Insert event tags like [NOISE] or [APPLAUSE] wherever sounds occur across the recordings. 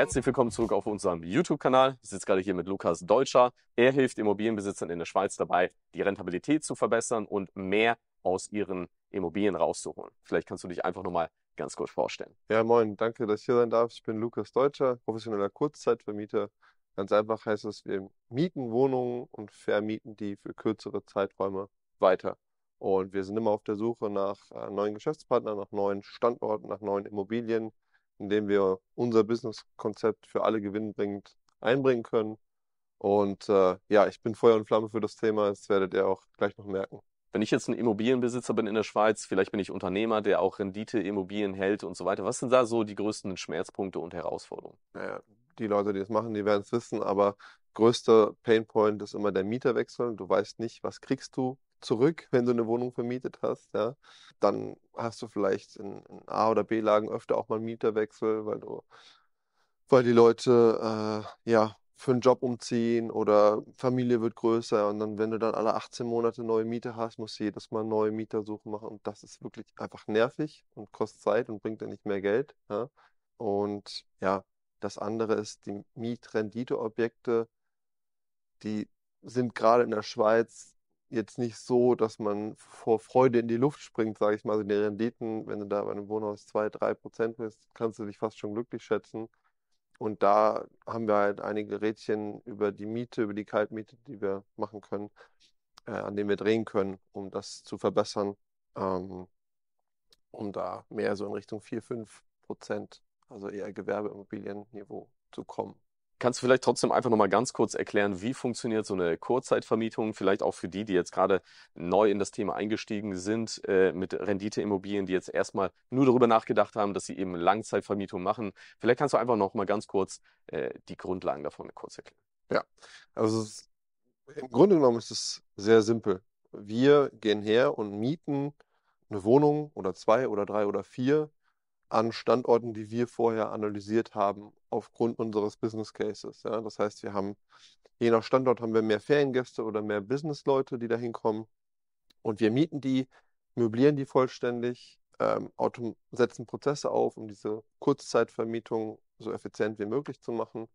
Herzlich willkommen zurück auf unserem YouTube-Kanal. Ich sitze gerade hier mit Lukas Deutscher. Er hilft Immobilienbesitzern in der Schweiz dabei, die Rentabilität zu verbessern und mehr aus ihren Immobilien rauszuholen. Vielleicht kannst du dich einfach nochmal ganz kurz vorstellen. Ja, moin, danke, dass ich hier sein darf. Ich bin Lukas Deutscher, professioneller Kurzzeitvermieter. Ganz einfach heißt es, wir mieten Wohnungen und vermieten die für kürzere Zeiträume weiter. Und wir sind immer auf der Suche nach äh, neuen Geschäftspartnern, nach neuen Standorten, nach neuen Immobilien, indem wir unser Businesskonzept für alle gewinnbringend einbringen können. Und äh, ja, ich bin Feuer und Flamme für das Thema, das werdet ihr auch gleich noch merken. Wenn ich jetzt ein Immobilienbesitzer bin in der Schweiz, vielleicht bin ich Unternehmer, der auch Rendite, Immobilien hält und so weiter. Was sind da so die größten Schmerzpunkte und Herausforderungen? Naja, die Leute, die das machen, die werden es wissen, aber größter Painpoint ist immer der Mieterwechsel. Du weißt nicht, was kriegst du, zurück, wenn du eine Wohnung vermietet hast. Ja. Dann hast du vielleicht in, in A- oder B-Lagen öfter auch mal einen Mieterwechsel, weil du, weil die Leute äh, ja für einen Job umziehen oder Familie wird größer und dann, wenn du dann alle 18 Monate neue Mieter hast, musst du jedes Mal neue Mietersuche machen und das ist wirklich einfach nervig und kostet Zeit und bringt dir nicht mehr Geld. Ja. Und ja, das andere ist, die Mietrenditeobjekte, die sind gerade in der Schweiz jetzt nicht so, dass man vor Freude in die Luft springt, sage ich mal. Also die Renditen, wenn du da bei einem Wohnhaus 2, 3 Prozent bist, kannst du dich fast schon glücklich schätzen. Und da haben wir halt einige Rädchen über die Miete, über die Kaltmiete, die wir machen können, äh, an denen wir drehen können, um das zu verbessern, ähm, um da mehr so in Richtung 4, 5 Prozent, also eher Gewerbeimmobilienniveau zu kommen. Kannst du vielleicht trotzdem einfach nochmal ganz kurz erklären, wie funktioniert so eine Kurzzeitvermietung? Vielleicht auch für die, die jetzt gerade neu in das Thema eingestiegen sind, äh, mit Renditeimmobilien, die jetzt erstmal nur darüber nachgedacht haben, dass sie eben Langzeitvermietung machen. Vielleicht kannst du einfach nochmal ganz kurz äh, die Grundlagen davon kurz erklären. Ja, also im Grunde genommen ist es sehr simpel. Wir gehen her und mieten eine Wohnung oder zwei oder drei oder vier an Standorten, die wir vorher analysiert haben aufgrund unseres Business Cases. Ja? Das heißt, wir haben, je nach Standort haben wir mehr Feriengäste oder mehr Businessleute, die da hinkommen. Und wir mieten die, möblieren die vollständig, ähm, setzen Prozesse auf, um diese Kurzzeitvermietung so effizient wie möglich zu machen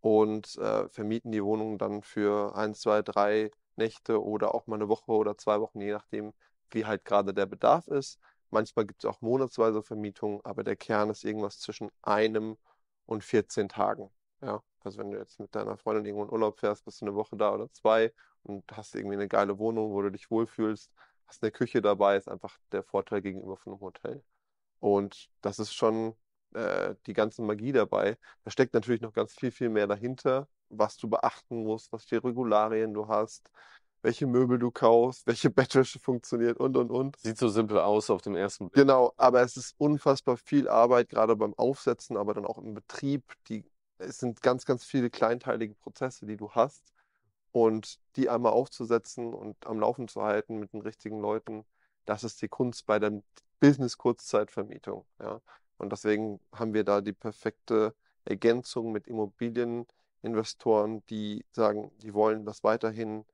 und äh, vermieten die Wohnungen dann für ein, zwei, drei Nächte oder auch mal eine Woche oder zwei Wochen, je nachdem, wie halt gerade der Bedarf ist. Manchmal gibt es auch monatsweise Vermietungen, aber der Kern ist irgendwas zwischen einem und 14 Tagen. Ja, also wenn du jetzt mit deiner Freundin irgendwo in Urlaub fährst, bist du eine Woche da oder zwei und hast irgendwie eine geile Wohnung, wo du dich wohlfühlst, hast eine Küche dabei, ist einfach der Vorteil gegenüber von einem Hotel. Und das ist schon äh, die ganze Magie dabei. Da steckt natürlich noch ganz viel, viel mehr dahinter, was du beachten musst, was für Regularien du hast, welche Möbel du kaufst, welche [LAUGHS] Bettwäsche funktioniert und, und, und. Sieht so simpel aus auf dem ersten Blick. Genau, aber es ist unfassbar viel Arbeit, gerade beim Aufsetzen, aber dann auch im Betrieb. Die, es sind ganz, ganz viele kleinteilige Prozesse, die du hast. Und die einmal aufzusetzen und am Laufen zu halten mit den richtigen Leuten, das ist die Kunst bei der Business-Kurzzeitvermietung. Ja. Und deswegen haben wir da die perfekte Ergänzung mit Immobilieninvestoren, die sagen, die wollen das weiterhin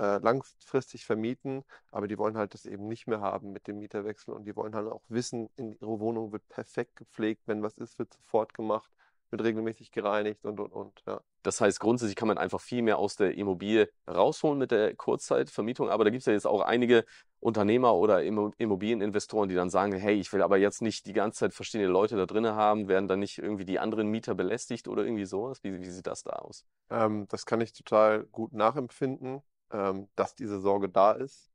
äh, langfristig vermieten, aber die wollen halt das eben nicht mehr haben mit dem Mieterwechsel und die wollen halt auch wissen, in ihre Wohnung wird perfekt gepflegt, wenn was ist, wird sofort gemacht, wird regelmäßig gereinigt und und und. Ja. Das heißt, grundsätzlich kann man einfach viel mehr aus der Immobilie rausholen mit der Kurzzeitvermietung, aber da gibt es ja jetzt auch einige Unternehmer oder Immobilieninvestoren, die dann sagen, hey, ich will aber jetzt nicht die ganze Zeit verschiedene Leute da drinnen haben, werden dann nicht irgendwie die anderen Mieter belästigt oder irgendwie sowas? Wie, wie sieht das da aus? Ähm, das kann ich total gut nachempfinden ähm, dass diese Sorge da ist,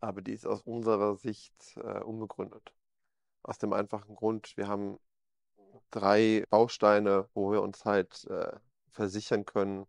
aber die ist aus unserer Sicht äh, unbegründet. Aus dem einfachen Grund, wir haben drei Bausteine, wo wir uns halt äh, versichern können,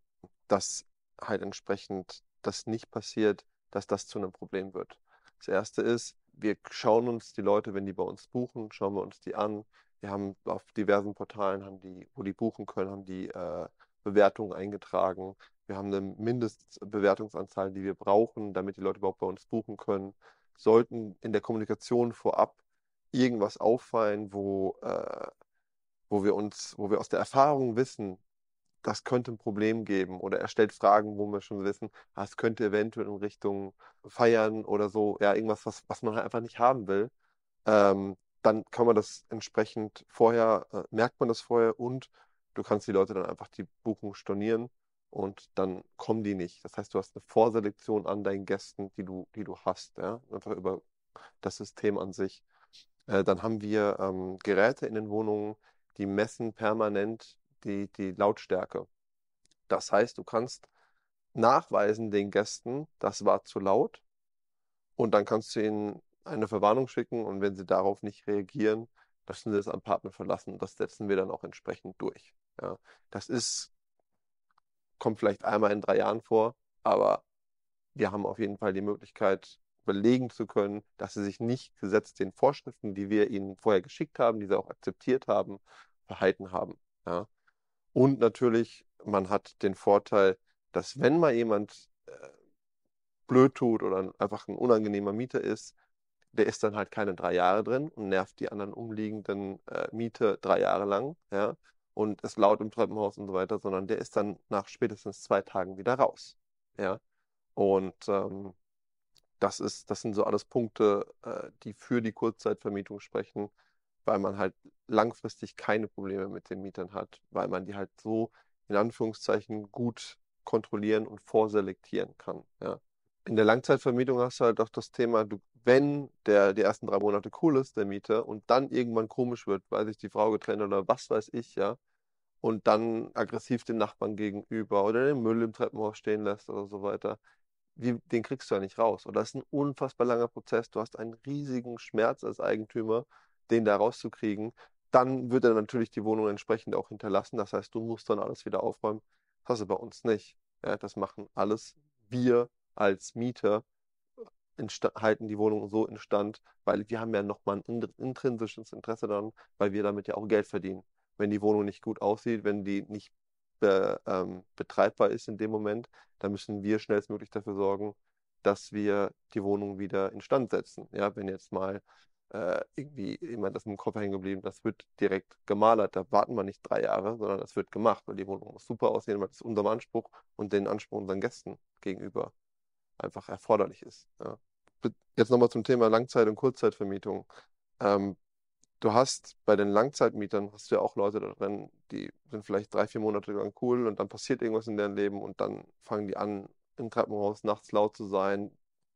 dass halt entsprechend das nicht passiert, dass das zu einem Problem wird. Das erste ist, wir schauen uns die Leute, wenn die bei uns buchen, schauen wir uns die an. Wir haben auf diversen Portalen, haben die, wo die buchen können, haben die äh, Bewertungen eingetragen. Wir haben eine Mindestbewertungsanzahl, die wir brauchen, damit die Leute überhaupt bei uns buchen können. Sollten in der Kommunikation vorab irgendwas auffallen, wo, äh, wo wir uns, wo wir aus der Erfahrung wissen, das könnte ein Problem geben oder er stellt Fragen, wo wir schon wissen, ah, es könnte eventuell in Richtung Feiern oder so, ja, irgendwas, was, was man halt einfach nicht haben will, ähm, dann kann man das entsprechend vorher, äh, merkt man das vorher und Du kannst die Leute dann einfach die Buchung stornieren und dann kommen die nicht. Das heißt, du hast eine Vorselektion an deinen Gästen, die du, die du hast, ja? einfach über das System an sich. Äh, dann haben wir ähm, Geräte in den Wohnungen, die messen permanent die, die Lautstärke. Das heißt, du kannst nachweisen den Gästen, das war zu laut. Und dann kannst du ihnen eine Verwarnung schicken und wenn sie darauf nicht reagieren, dass sie das Apartment verlassen. Das setzen wir dann auch entsprechend durch. Ja. Das ist, kommt vielleicht einmal in drei Jahren vor, aber wir haben auf jeden Fall die Möglichkeit, belegen zu können, dass sie sich nicht gesetzt den Vorschriften, die wir ihnen vorher geschickt haben, die sie auch akzeptiert haben, verhalten haben. Ja. Und natürlich, man hat den Vorteil, dass wenn mal jemand äh, blöd tut oder einfach ein unangenehmer Mieter ist, der ist dann halt keine drei Jahre drin und nervt die anderen umliegenden äh, Miete drei Jahre lang, ja, und ist laut im Treppenhaus und so weiter, sondern der ist dann nach spätestens zwei Tagen wieder raus, ja. Und ähm, das ist, das sind so alles Punkte, äh, die für die Kurzzeitvermietung sprechen, weil man halt langfristig keine Probleme mit den Mietern hat, weil man die halt so in Anführungszeichen gut kontrollieren und vorselektieren kann, ja. In der Langzeitvermietung hast du halt auch das Thema, du wenn der die ersten drei Monate cool ist, der Mieter, und dann irgendwann komisch wird, weil sich die Frau getrennt oder was weiß ich, ja, und dann aggressiv dem Nachbarn gegenüber oder den Müll im Treppenhaus stehen lässt oder so weiter, wie, den kriegst du ja nicht raus. Und das ist ein unfassbar langer Prozess. Du hast einen riesigen Schmerz als Eigentümer, den da rauszukriegen. Dann wird er natürlich die Wohnung entsprechend auch hinterlassen. Das heißt, du musst dann alles wieder aufräumen. Das hast du bei uns nicht. Ja, das machen alles wir als Mieter halten die Wohnung so instand, weil wir haben ja nochmal ein intrinsisches Interesse daran, weil wir damit ja auch Geld verdienen. Wenn die Wohnung nicht gut aussieht, wenn die nicht be, ähm, betreibbar ist in dem Moment, dann müssen wir schnellstmöglich dafür sorgen, dass wir die Wohnung wieder instand setzen. Ja, wenn jetzt mal äh, irgendwie jemand das im Kopf hängen geblieben, das wird direkt gemalert. Da warten wir nicht drei Jahre, sondern das wird gemacht, weil die Wohnung muss super aussehen, weil das ist unserem Anspruch und den Anspruch unseren Gästen gegenüber einfach erforderlich ist. Ja. Jetzt nochmal zum Thema Langzeit- und Kurzzeitvermietung. Ähm, du hast bei den Langzeitmietern, hast du ja auch Leute da drin, die sind vielleicht drei, vier Monate lang cool und dann passiert irgendwas in deren Leben und dann fangen die an, im Treppenhaus nachts laut zu sein,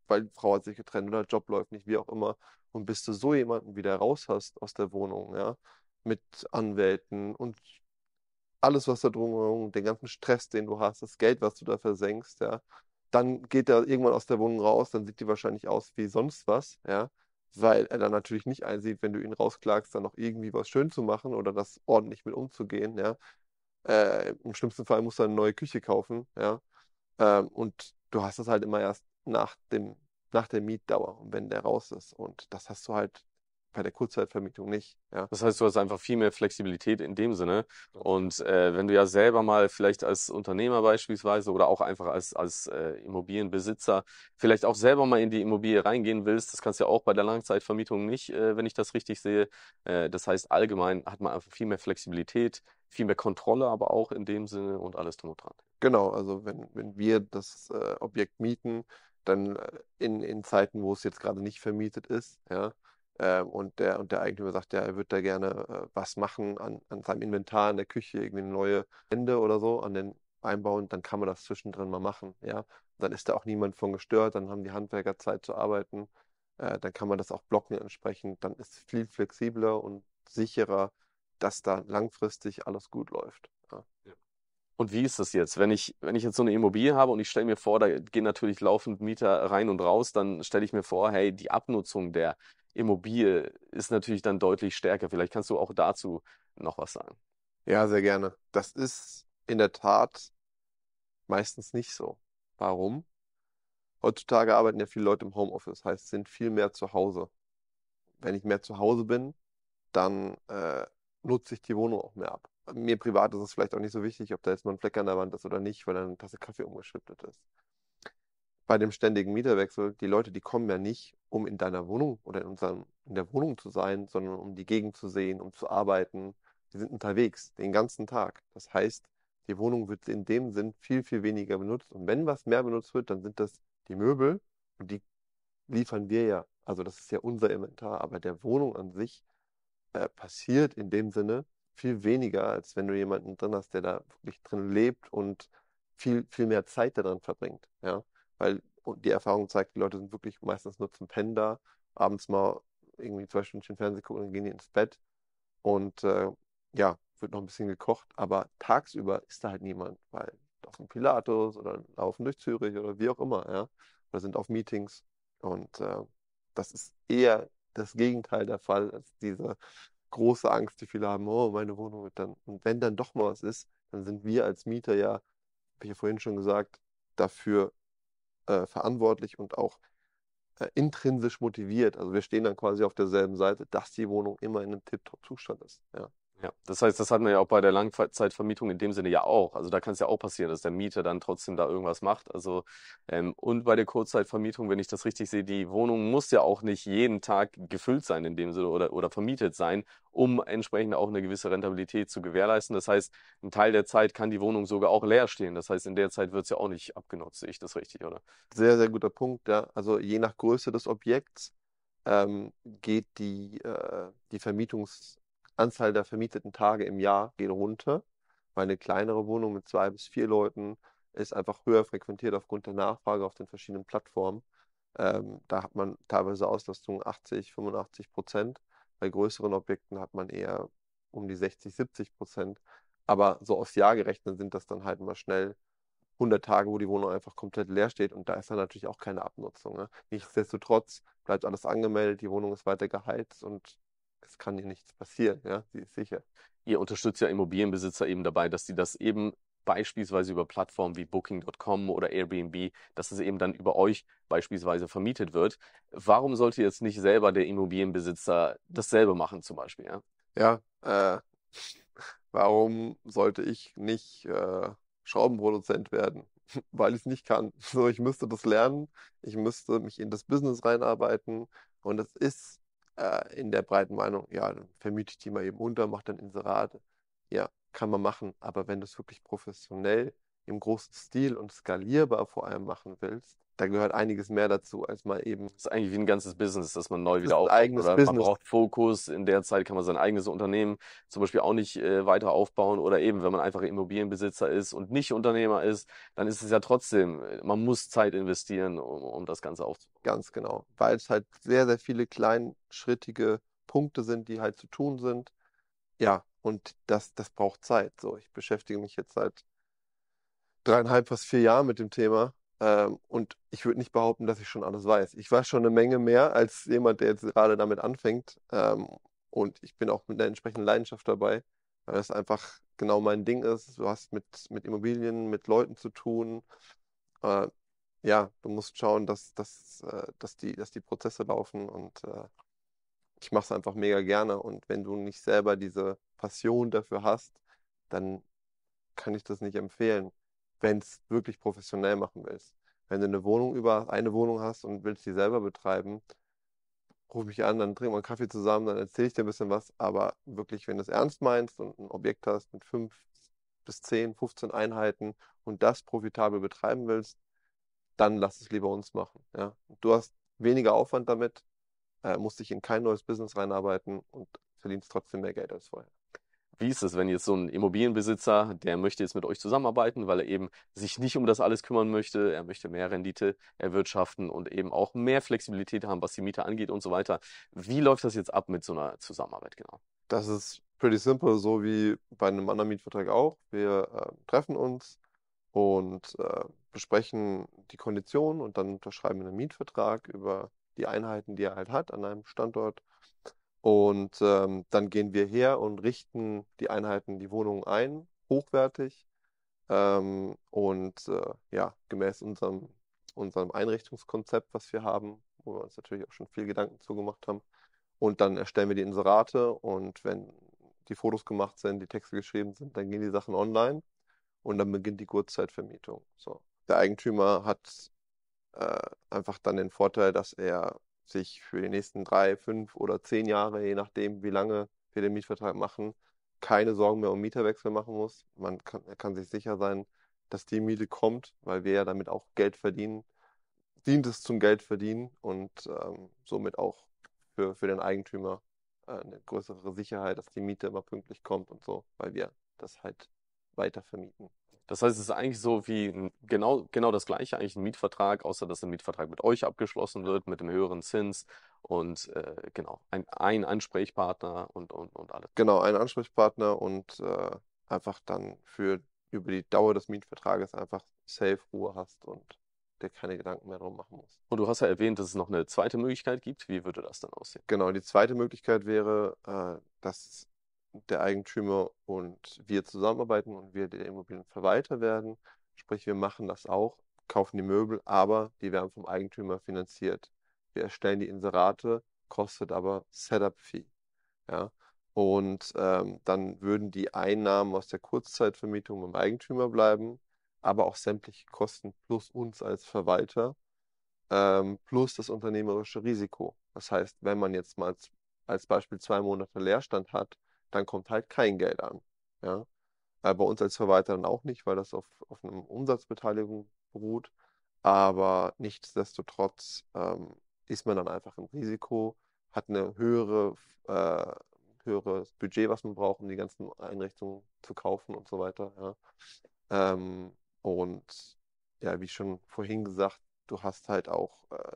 weil die Frau hat sich getrennt oder der Job läuft nicht, wie auch immer. Und bis du so jemanden wieder raus hast aus der Wohnung, ja, mit Anwälten und alles, was da drumherum, den ganzen Stress, den du hast, das Geld, was du da versenkst, ja, dann geht er irgendwann aus der Wohnung raus, dann sieht die wahrscheinlich aus wie sonst was, ja, weil er dann natürlich nicht einsieht, wenn du ihn rausklagst, dann noch irgendwie was schön zu machen oder das ordentlich mit umzugehen, ja. Äh, Im schlimmsten Fall musst du eine neue Küche kaufen, ja. Ähm, und du hast das halt immer erst nach dem nach der Mietdauer wenn der raus ist. Und das hast du halt bei der Kurzzeitvermietung nicht. Ja. Das heißt, du hast einfach viel mehr Flexibilität in dem Sinne. Und äh, wenn du ja selber mal vielleicht als Unternehmer beispielsweise oder auch einfach als, als äh, Immobilienbesitzer vielleicht auch selber mal in die Immobilie reingehen willst, das kannst du ja auch bei der Langzeitvermietung nicht, äh, wenn ich das richtig sehe. Äh, das heißt, allgemein hat man einfach viel mehr Flexibilität, viel mehr Kontrolle aber auch in dem Sinne und alles drum und dran. Genau, also wenn, wenn wir das äh, Objekt mieten, dann äh, in, in Zeiten, wo es jetzt gerade nicht vermietet ist, ja, äh, und, der, und der Eigentümer sagt, ja, er würde da gerne äh, was machen an, an seinem Inventar in der Küche, irgendwie eine neue Wände oder so an den einbauen, dann kann man das zwischendrin mal machen, ja. Dann ist da auch niemand von gestört, dann haben die Handwerker Zeit zu arbeiten, äh, dann kann man das auch blocken entsprechend, dann ist es viel flexibler und sicherer, dass da langfristig alles gut läuft. Ja. Und wie ist das jetzt? Wenn ich, wenn ich jetzt so eine Immobilie habe und ich stelle mir vor, da gehen natürlich laufend Mieter rein und raus, dann stelle ich mir vor, hey, die Abnutzung der immobil ist natürlich dann deutlich stärker. Vielleicht kannst du auch dazu noch was sagen. Ja, sehr gerne. Das ist in der Tat meistens nicht so. Warum? Heutzutage arbeiten ja viele Leute im Homeoffice, heißt, sind viel mehr zu Hause. Wenn ich mehr zu Hause bin, dann äh, nutze ich die Wohnung auch mehr ab. Mir privat ist es vielleicht auch nicht so wichtig, ob da jetzt mal ein Fleck an der Wand ist oder nicht, weil dann eine Tasse Kaffee umgeschüttet ist bei dem ständigen Mieterwechsel, die Leute, die kommen ja nicht, um in deiner Wohnung oder in, unseren, in der Wohnung zu sein, sondern um die Gegend zu sehen, um zu arbeiten. Die sind unterwegs den ganzen Tag. Das heißt, die Wohnung wird in dem Sinn viel, viel weniger benutzt. Und wenn was mehr benutzt wird, dann sind das die Möbel und die liefern wir ja. Also das ist ja unser Inventar. Aber der Wohnung an sich äh, passiert in dem Sinne viel weniger, als wenn du jemanden drin hast, der da wirklich drin lebt und viel, viel mehr Zeit daran verbringt. Ja weil die Erfahrung zeigt, die Leute sind wirklich meistens nur zum Pennen da, abends mal irgendwie zwei Stunden Fernsehen gucken und gehen die ins Bett. Und äh, ja, wird noch ein bisschen gekocht, aber tagsüber ist da halt niemand, weil auf dem Pilatus oder laufen durch Zürich oder wie auch immer, ja, oder sind auf Meetings. Und äh, das ist eher das Gegenteil der Fall als diese große Angst, die viele haben, oh, meine Wohnung wird dann. Und wenn dann doch mal was ist, dann sind wir als Mieter ja, habe ich ja vorhin schon gesagt, dafür äh, verantwortlich und auch äh, intrinsisch motiviert. Also wir stehen dann quasi auf derselben Seite, dass die Wohnung immer in einem tiptop Zustand ist. Ja. Ja, das heißt, das hat man ja auch bei der Langzeitvermietung in dem Sinne ja auch. Also da kann es ja auch passieren, dass der Mieter dann trotzdem da irgendwas macht. Also ähm, und bei der Kurzzeitvermietung, wenn ich das richtig sehe, die Wohnung muss ja auch nicht jeden Tag gefüllt sein in dem Sinne oder, oder vermietet sein, um entsprechend auch eine gewisse Rentabilität zu gewährleisten. Das heißt, ein Teil der Zeit kann die Wohnung sogar auch leer stehen. Das heißt, in der Zeit wird es ja auch nicht abgenutzt. Sehe ich das richtig, oder? Sehr, sehr guter Punkt. Ja. Also je nach Größe des Objekts ähm, geht die, äh, die Vermietungs Anzahl der vermieteten Tage im Jahr geht runter, weil eine kleinere Wohnung mit zwei bis vier Leuten ist einfach höher frequentiert aufgrund der Nachfrage auf den verschiedenen Plattformen. Ähm, da hat man teilweise Auslastung 80, 85 Prozent. Bei größeren Objekten hat man eher um die 60, 70 Prozent. Aber so aufs Jahr gerechnet sind das dann halt mal schnell 100 Tage, wo die Wohnung einfach komplett leer steht und da ist dann natürlich auch keine Abnutzung. Ne? Nichtsdestotrotz bleibt alles angemeldet, die Wohnung ist weiter geheizt und es kann dir nichts passieren, ja, sie ist sicher. Ihr unterstützt ja Immobilienbesitzer eben dabei, dass sie das eben beispielsweise über Plattformen wie Booking.com oder Airbnb, dass es eben dann über euch beispielsweise vermietet wird. Warum sollte jetzt nicht selber der Immobilienbesitzer dasselbe machen zum Beispiel? Ja, ja äh, warum sollte ich nicht äh, Schraubenproduzent werden? [LAUGHS] Weil ich es nicht kann. So, ich müsste das lernen, ich müsste mich in das Business reinarbeiten und es ist äh, in der breiten Meinung, ja, dann vermiete ich die mal eben unter, mache dann Inserate. Ja, kann man machen, aber wenn du es wirklich professionell im großen Stil und skalierbar vor allem machen willst, da gehört einiges mehr dazu, als mal eben. Das ist eigentlich wie ein ganzes Business, dass man neu das wieder aufbaut. Eigenes Business. Man braucht Fokus. In der Zeit kann man sein eigenes Unternehmen zum Beispiel auch nicht äh, weiter aufbauen. Oder eben, wenn man einfach Immobilienbesitzer ist und nicht Unternehmer ist, dann ist es ja trotzdem, äh, man muss Zeit investieren, um, um das Ganze aufzubauen. Ganz genau. Weil es halt sehr, sehr viele kleinschrittige Punkte sind, die halt zu tun sind. Ja, und das, das braucht Zeit. So, ich beschäftige mich jetzt seit dreieinhalb, fast vier Jahren mit dem Thema ähm, und ich würde nicht behaupten, dass ich schon alles weiß. Ich weiß schon eine Menge mehr als jemand, der jetzt gerade damit anfängt. Ähm, und ich bin auch mit einer entsprechenden Leidenschaft dabei, weil das einfach genau mein Ding ist. Du hast mit, mit Immobilien, mit Leuten zu tun. Äh, ja, du musst schauen, dass, dass, äh, dass, die, dass die Prozesse laufen und äh, ich mache es einfach mega gerne. Und wenn du nicht selber diese Passion dafür hast, dann kann ich das nicht empfehlen wenn es wirklich professionell machen willst. Wenn du eine Wohnung über eine Wohnung hast und willst sie selber betreiben, ruf mich an, dann trinken wir einen Kaffee zusammen, dann erzähle ich dir ein bisschen was. Aber wirklich, wenn du es ernst meinst und ein Objekt hast mit fünf bis zehn, 15 Einheiten und das profitabel betreiben willst, dann lass es lieber uns machen. Ja? Du hast weniger Aufwand damit, äh, musst dich in kein neues Business reinarbeiten und verdienst trotzdem mehr Geld als vorher. Wie ist es, wenn jetzt so ein Immobilienbesitzer, der möchte jetzt mit euch zusammenarbeiten, weil er eben sich nicht um das alles kümmern möchte, er möchte mehr Rendite erwirtschaften und eben auch mehr Flexibilität haben, was die Miete angeht und so weiter. Wie läuft das jetzt ab mit so einer Zusammenarbeit genau? Das ist pretty simple, so wie bei einem anderen Mietvertrag auch. Wir äh, treffen uns und äh, besprechen die Konditionen und dann unterschreiben wir einen Mietvertrag über die Einheiten, die er halt hat an einem Standort und ähm, dann gehen wir her und richten die Einheiten, die Wohnungen ein, hochwertig. Ähm, und äh, ja, gemäß unserem, unserem Einrichtungskonzept, was wir haben, wo wir uns natürlich auch schon viel Gedanken zugemacht haben. Und dann erstellen wir die Inserate und wenn die Fotos gemacht sind, die Texte geschrieben sind, dann gehen die Sachen online und dann beginnt die Kurzzeitvermietung. So. Der Eigentümer hat äh, einfach dann den Vorteil, dass er sich für die nächsten drei, fünf oder zehn Jahre, je nachdem, wie lange wir den Mietvertrag machen, keine Sorgen mehr um Mieterwechsel machen muss. Man kann, kann sich sicher sein, dass die Miete kommt, weil wir ja damit auch Geld verdienen. Dient es zum Geldverdienen und ähm, somit auch für, für den Eigentümer äh, eine größere Sicherheit, dass die Miete immer pünktlich kommt und so, weil wir das halt weiter vermieten. Das heißt, es ist eigentlich so wie ein, genau, genau das gleiche, eigentlich ein Mietvertrag, außer dass ein Mietvertrag mit euch abgeschlossen wird, mit dem höheren Zins und äh, genau, ein, ein Ansprechpartner und, und, und alles. Genau, ein Ansprechpartner und äh, einfach dann für über die Dauer des Mietvertrages einfach safe Ruhe hast und der keine Gedanken mehr drum machen muss. Und du hast ja erwähnt, dass es noch eine zweite Möglichkeit gibt. Wie würde das dann aussehen? Genau, die zweite Möglichkeit wäre, äh, dass der Eigentümer und wir zusammenarbeiten und wir der Immobilienverwalter werden. Sprich, wir machen das auch, kaufen die Möbel, aber die werden vom Eigentümer finanziert. Wir erstellen die Inserate, kostet aber Setup-Fee. Ja? Und ähm, dann würden die Einnahmen aus der Kurzzeitvermietung beim Eigentümer bleiben, aber auch sämtliche Kosten plus uns als Verwalter ähm, plus das unternehmerische Risiko. Das heißt, wenn man jetzt mal als, als Beispiel zwei Monate Leerstand hat, dann kommt halt kein Geld an. Ja? Äh, bei uns als Verwalter dann auch nicht, weil das auf, auf einer Umsatzbeteiligung beruht. Aber nichtsdestotrotz ähm, ist man dann einfach im Risiko, hat eine höhere, äh, höheres Budget, was man braucht, um die ganzen Einrichtungen zu kaufen und so weiter. Ja? Ähm, und ja, wie schon vorhin gesagt, du hast halt auch äh,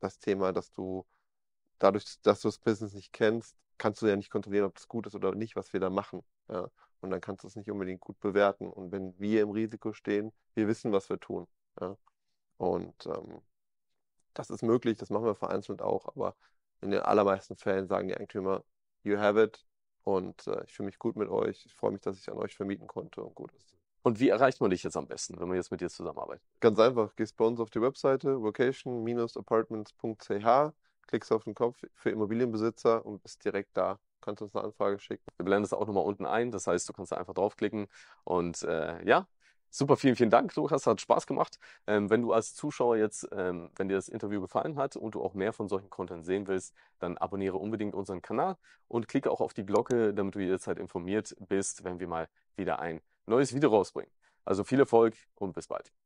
das Thema, dass du dadurch, dass du das Business nicht kennst, kannst du ja nicht kontrollieren, ob das gut ist oder nicht, was wir da machen. Ja? Und dann kannst du es nicht unbedingt gut bewerten. Und wenn wir im Risiko stehen, wir wissen, was wir tun. Ja? Und ähm, das ist möglich, das machen wir vereinzelt auch, aber in den allermeisten Fällen sagen die Eigentümer, you have it und äh, ich fühle mich gut mit euch, ich freue mich, dass ich an euch vermieten konnte und gut ist. Und wie erreicht man dich jetzt am besten, wenn man jetzt mit dir zusammenarbeitet? Ganz einfach, gehst bei uns auf die Webseite vocation-apartments.ch klickst auf den Kopf für Immobilienbesitzer und bist direkt da. Kannst uns eine Anfrage schicken. Wir blenden es auch nochmal unten ein. Das heißt, du kannst da einfach draufklicken. Und äh, ja, Super, vielen, vielen Dank, Lukas. Hat Spaß gemacht. Ähm, wenn du als Zuschauer jetzt, ähm, wenn dir das Interview gefallen hat und du auch mehr von solchen Content sehen willst, dann abonniere unbedingt unseren Kanal und klicke auch auf die Glocke, damit du jederzeit informiert bist, wenn wir mal wieder ein neues Video rausbringen. Also viel Erfolg und bis bald.